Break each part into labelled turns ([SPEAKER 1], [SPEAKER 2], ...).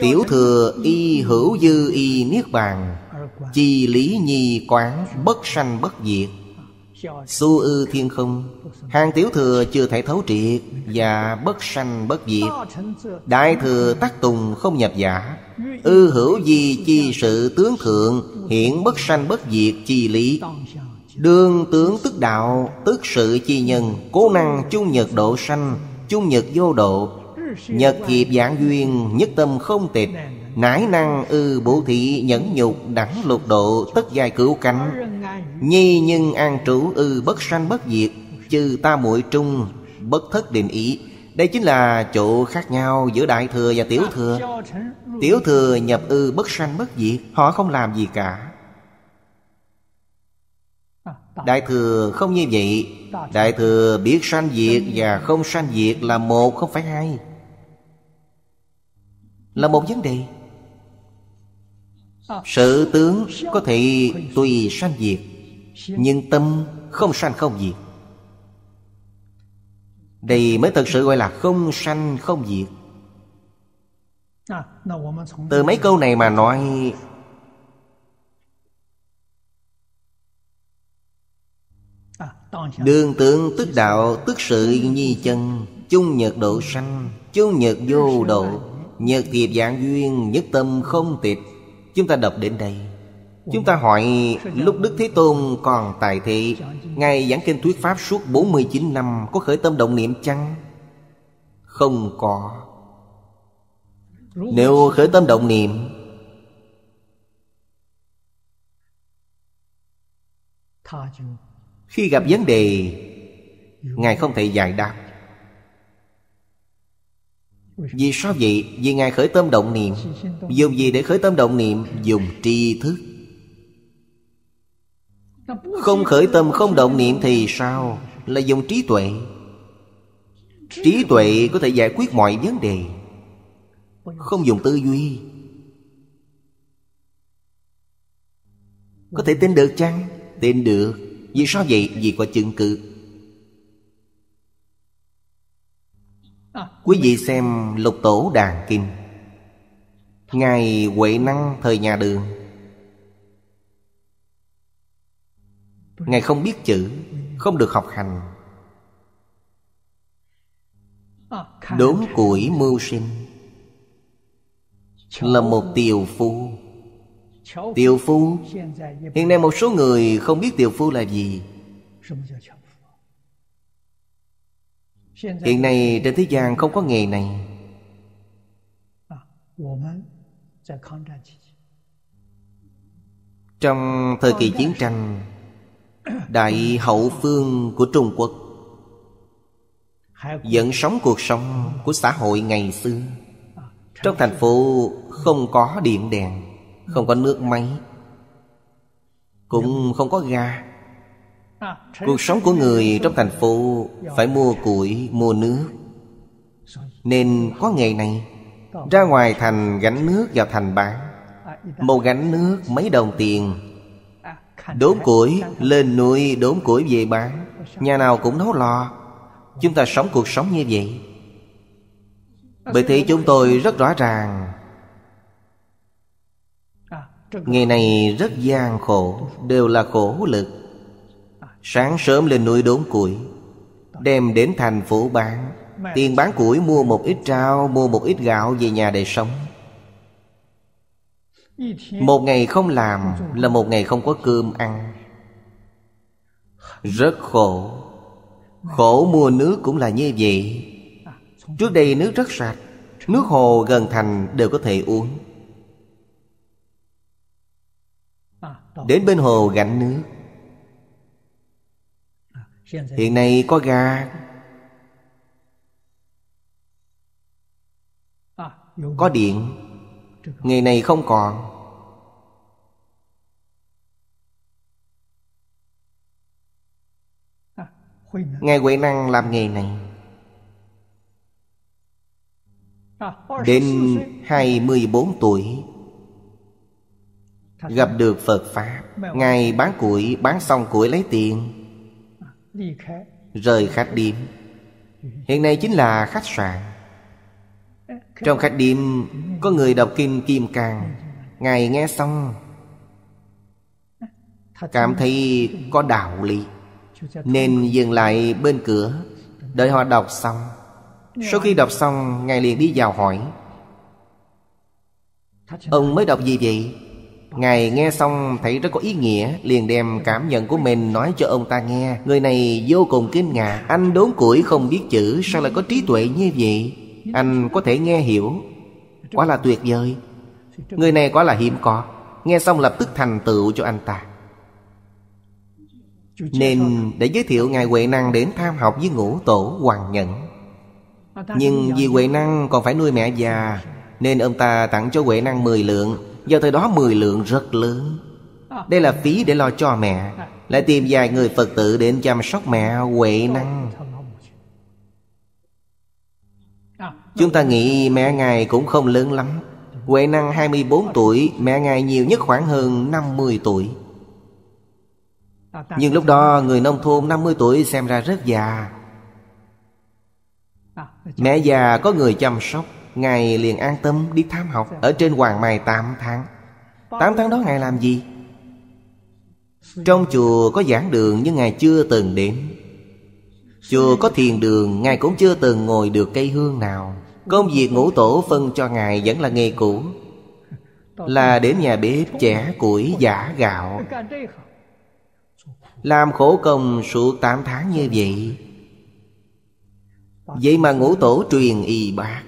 [SPEAKER 1] Tiểu thừa y hữu dư y niết bàn Chi lý nhi quán bất sanh bất diệt su ư thiên không Hàng tiểu thừa chưa thể thấu triệt Và bất sanh bất diệt Đại thừa tác tùng không nhập giả Ư hữu di chi sự tướng thượng Hiện bất sanh bất diệt chi lý Đương tướng tức đạo Tức sự chi nhân Cố năng chung nhật độ sanh Chung nhật vô độ Nhật nghiệp dạng duyên Nhất tâm không tịch Nãi năng ư bố thị nhẫn nhục Đẳng lục độ tất giai cửu cánh Nhi nhưng an trú ư bất sanh bất diệt Chư ta muội trung bất thất định ý Đây chính là chỗ khác nhau giữa đại thừa và tiểu thừa Tiểu thừa nhập ư bất sanh bất diệt Họ không làm gì cả Đại thừa không như vậy Đại thừa biết sanh diệt và không sanh diệt là một không phải hai là một vấn đề ờ. sự tướng có thể tùy sanh diệt nhưng tâm không sanh không diệt đây mới thật sự gọi là không sanh không diệt à, từ mấy câu này mà nói Đường à, tượng tức đạo tức sự nhi chân Chung nhật độ sanh Chung nhật vô độ Nhật thiệp dạng duyên nhất tâm không tịch Chúng ta đọc đến đây Chúng ta hỏi lúc Đức Thế Tôn còn tài thị Ngài giảng kinh thuyết Pháp suốt 49 năm Có khởi tâm động niệm chăng? Không có Nếu khởi tâm động niệm Khi gặp vấn đề Ngài không thể giải đáp vì sao vậy? Vì Ngài khởi tâm động niệm Dùng gì để khởi tâm động niệm? Dùng tri thức Không khởi tâm không động niệm thì sao? Là dùng trí tuệ Trí tuệ có thể giải quyết mọi vấn đề Không dùng tư duy Có thể tin được chăng? Tin được Vì sao vậy? Vì có chứng cứ Quý vị xem lục tổ đàn kim Ngài Huệ Năng thời nhà đường Ngài không biết chữ Không được học hành Đốn củi mưu sinh Là một tiều phu Tiều phu Hiện nay một số người không biết tiều phu là gì hiện nay trên thế gian không có nghề này à, trong thời kỳ chiến tranh đại hậu phương của trung quốc vẫn sống cuộc sống của xã hội ngày xưa à, trong thành phố không có điện đèn không có nước máy cũng không có ga Cuộc sống của người trong thành phố Phải mua củi, mua nước Nên có nghề này Ra ngoài thành gánh nước vào thành bán Một gánh nước mấy đồng tiền Đốn củi, lên núi đốn củi về bán Nhà nào cũng nấu lò Chúng ta sống cuộc sống như vậy Bởi thế chúng tôi rất rõ ràng nghề này rất gian khổ Đều là khổ lực Sáng sớm lên núi đốn củi Đem đến thành phố bán Tiền bán củi mua một ít rau Mua một ít gạo về nhà để sống Một ngày không làm Là một ngày không có cơm ăn Rất khổ Khổ mua nước cũng là như vậy Trước đây nước rất sạch Nước hồ gần thành đều có thể uống Đến bên hồ gánh nước hiện nay có gan có điện ngày này không còn ngài huệ năng làm nghề này đến hai mươi bốn tuổi gặp được Phật pháp, ngài bán củi, bán xong củi lấy tiền. Rời khách điếm Hiện nay chính là khách sạn Trong khách điếm Có người đọc kinh Kim Cang Ngài nghe xong Cảm thấy có đạo lý Nên dừng lại bên cửa Đợi họ đọc xong Sau khi đọc xong Ngài liền đi vào hỏi Ông mới đọc gì vậy Ngài nghe xong thấy rất có ý nghĩa Liền đem cảm nhận của mình nói cho ông ta nghe Người này vô cùng kinh ngạc Anh đốn củi không biết chữ Sao lại có trí tuệ như vậy Anh có thể nghe hiểu Quá là tuyệt vời Người này quá là hiếm có Nghe xong lập tức thành tựu cho anh ta Nên để giới thiệu Ngài Huệ Năng đến tham học với ngũ tổ Hoàng Nhẫn Nhưng vì Huệ Năng còn phải nuôi mẹ già Nên ông ta tặng cho Huệ Năng 10 lượng do thời đó 10 lượng rất lớn à. Đây là phí để lo cho mẹ à. Lại tìm vài người Phật tử đến chăm sóc mẹ huệ năng à, Chúng ta nghĩ mẹ Ngài cũng không lớn lắm Huệ năng 24 tuổi Mẹ Ngài nhiều nhất khoảng hơn 50 tuổi Nhưng lúc đó người nông thôn 50 tuổi xem ra rất già Mẹ già có người chăm sóc Ngài liền an tâm đi tham học Ở trên Hoàng Mai 8 tháng 8 tháng đó Ngài làm gì? Trong chùa có giảng đường nhưng Ngài chưa từng đến Chùa có thiền đường Ngài cũng chưa từng ngồi được cây hương nào Công việc ngũ tổ phân cho Ngài vẫn là nghề cũ Là đến nhà bếp chẻ củi giả gạo Làm khổ công suốt 8 tháng như vậy Vậy mà ngũ tổ truyền y bác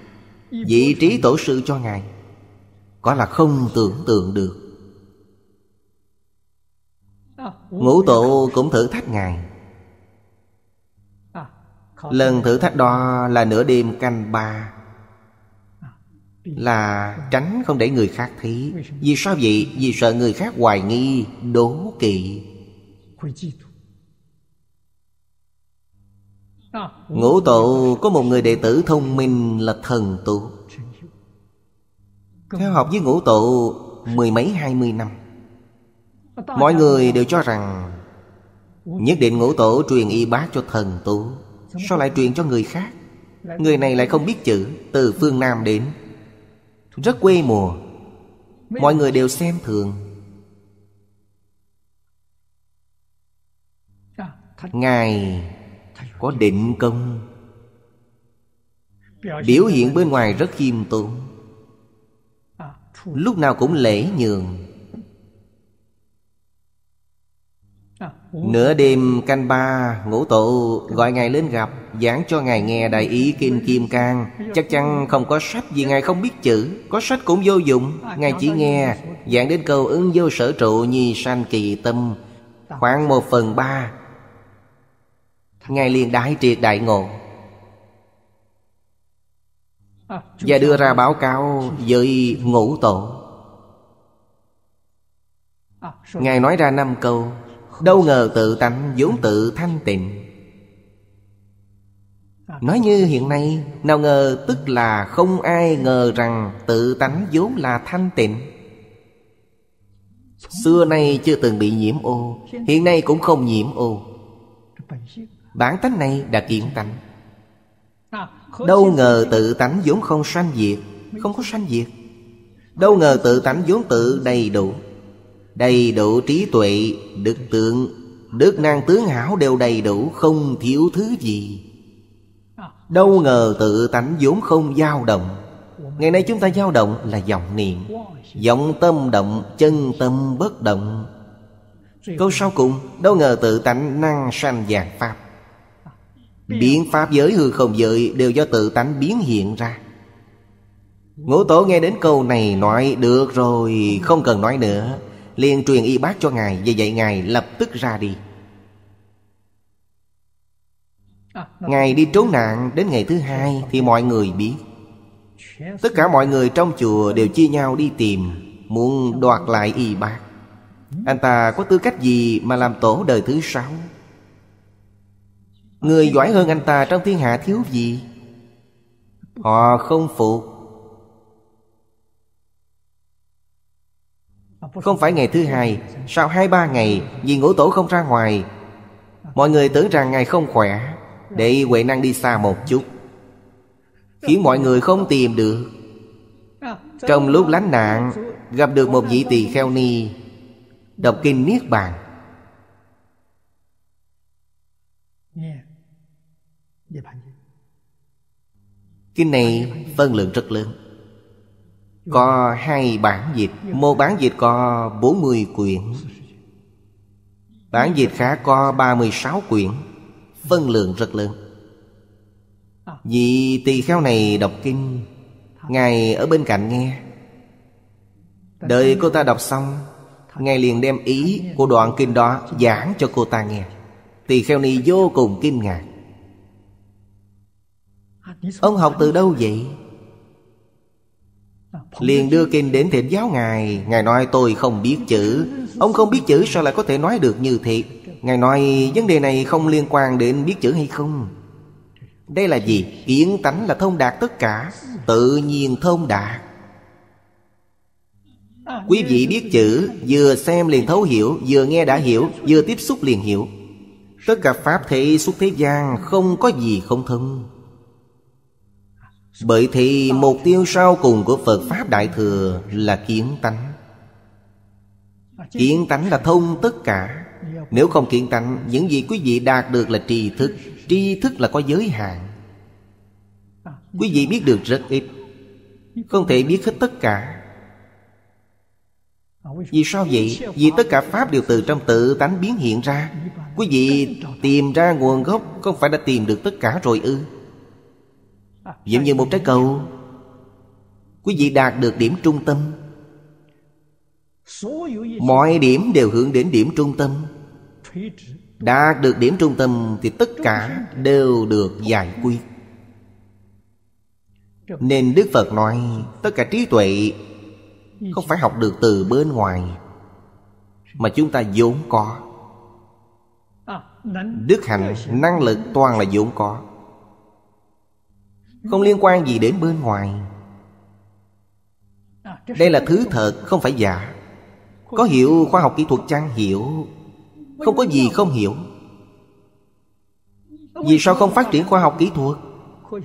[SPEAKER 1] vị trí tổ sư cho ngài quả là không tưởng tượng được ngũ tổ cũng thử thách ngài lần thử thách đó là nửa đêm canh ba là tránh không để người khác thấy vì sao vậy vì sợ người khác hoài nghi đố kỵ Ngũ tổ có một người đệ tử thông minh là thần tu Theo học với ngũ tổ mười mấy hai mươi năm Mọi người đều cho rằng Nhất định ngũ tổ truyền y bác cho thần tu Sao lại truyền cho người khác Người này lại không biết chữ Từ phương Nam đến Rất quê mùa Mọi người đều xem thường Ngài có định công biểu hiện bên ngoài rất khiêm tốn lúc nào cũng lễ nhường nửa đêm canh ba ngũ tụ gọi ngài lên gặp giảng cho ngài nghe đại ý kim kim cang chắc chắn không có sách vì ngài không biết chữ có sách cũng vô dụng ngài chỉ nghe giảng đến câu ứng vô sở trụ nhi sanh kỳ tâm khoảng một phần ba Ngài liền đại triệt đại ngộ Và đưa ra báo cáo với ngũ tổ Ngài nói ra năm câu Đâu ngờ tự tánh vốn tự thanh tịnh Nói như hiện nay Nào ngờ tức là không ai ngờ rằng Tự tánh vốn là thanh tịnh Xưa nay chưa từng bị nhiễm ô Hiện nay cũng không nhiễm ô Bản tánh này đã kiện tánh à, Đâu ngờ tự tánh vốn không sanh diệt Không có sanh diệt Đâu ngờ tự tánh vốn tự đầy đủ Đầy đủ trí tuệ Đức tượng Đức năng tướng hảo đều đầy đủ Không thiếu thứ gì à. Đâu ngờ tự tánh vốn không dao động Ngày nay chúng ta dao động là vọng niệm vọng tâm động chân tâm bất động Câu sau cùng Đâu ngờ tự tánh năng sanh dạng pháp Biến pháp giới hư không giới đều do tự tánh biến hiện ra Ngũ tổ nghe đến câu này nói được rồi Không cần nói nữa liền truyền y bác cho ngài Vì vậy ngài lập tức ra đi à, Ngài đi trốn nạn đến ngày thứ hai Thì mọi người biết Tất cả mọi người trong chùa đều chia nhau đi tìm Muốn đoạt lại y bác Anh ta có tư cách gì mà làm tổ đời thứ sáu Người giỏi hơn anh ta trong thiên hạ thiếu gì Họ không phục Không phải ngày thứ hai Sau hai ba ngày Vì ngũ tổ không ra ngoài Mọi người tưởng rằng Ngài không khỏe Để Huệ năng đi xa một chút Khiến mọi người không tìm được Trong lúc lánh nạn Gặp được một vị tỳ kheo ni Đọc kinh Niết Bàn Kinh dạ, này phân lượng rất lớn dạ. Có hai bản dịch dạ. Một bản dịch có 40 quyển Bản dịch khác có 36 quyển Phân lượng rất lớn à. Vì tỳ kheo này đọc kinh Ngài ở bên cạnh nghe Đợi cô ta đọc xong Ngài liền đem ý của đoạn kinh đó giảng cho cô ta nghe Tỳ kheo ni vô cùng kinh ngạc Ông học từ đâu vậy? Liền đưa kinh đến thỉnh giáo Ngài Ngài nói tôi không biết chữ Ông không biết chữ sao lại có thể nói được như thiệt Ngài nói vấn đề này không liên quan đến biết chữ hay không Đây là gì? Kiến tánh là thông đạt tất cả Tự nhiên thông đạt Quý vị biết chữ Vừa xem liền thấu hiểu Vừa nghe đã hiểu Vừa tiếp xúc liền hiểu Tất cả Pháp thể xuất thế gian Không có gì không thông bởi thì mục tiêu sau cùng của Phật Pháp Đại Thừa là kiến tánh Kiến tánh là thông tất cả Nếu không kiến tánh Những gì quý vị đạt được là tri thức Tri thức là có giới hạn Quý vị biết được rất ít Không thể biết hết tất cả Vì sao vậy? Vì tất cả Pháp đều từ trong tự tánh biến hiện ra Quý vị tìm ra nguồn gốc Không phải đã tìm được tất cả rồi ư Giống như một trái cầu Quý vị đạt được điểm trung tâm Mọi điểm đều hướng đến điểm trung tâm Đạt được điểm trung tâm Thì tất cả đều được giải quyết Nên Đức Phật nói Tất cả trí tuệ Không phải học được từ bên ngoài Mà chúng ta vốn có Đức hạnh, năng lực toàn là vốn có không liên quan gì đến bên ngoài Đây là thứ thật không phải giả Có hiểu khoa học kỹ thuật chăng hiểu Không có gì không hiểu Vì sao không phát triển khoa học kỹ thuật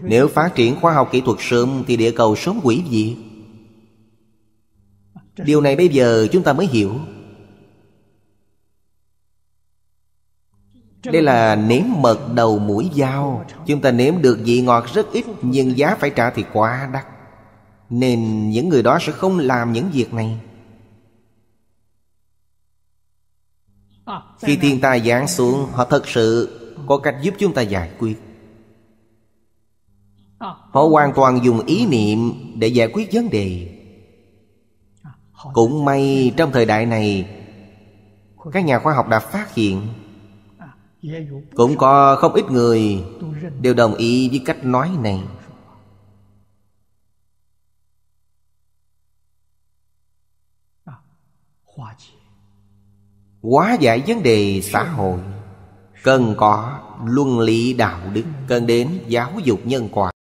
[SPEAKER 1] Nếu phát triển khoa học kỹ thuật sớm Thì địa cầu sớm quỷ diệt Điều này bây giờ chúng ta mới hiểu Đây là nếm mật đầu mũi dao Chúng ta nếm được vị ngọt rất ít Nhưng giá phải trả thì quá đắt Nên những người đó sẽ không làm những việc này Khi thiên tai giáng xuống Họ thật sự có cách giúp chúng ta giải quyết Họ hoàn toàn dùng ý niệm để giải quyết vấn đề Cũng may trong thời đại này Các nhà khoa học đã phát hiện cũng có không ít người Đều đồng ý với cách nói này Hóa giải vấn đề xã hội Cần có luân lý đạo đức Cần đến giáo dục nhân quả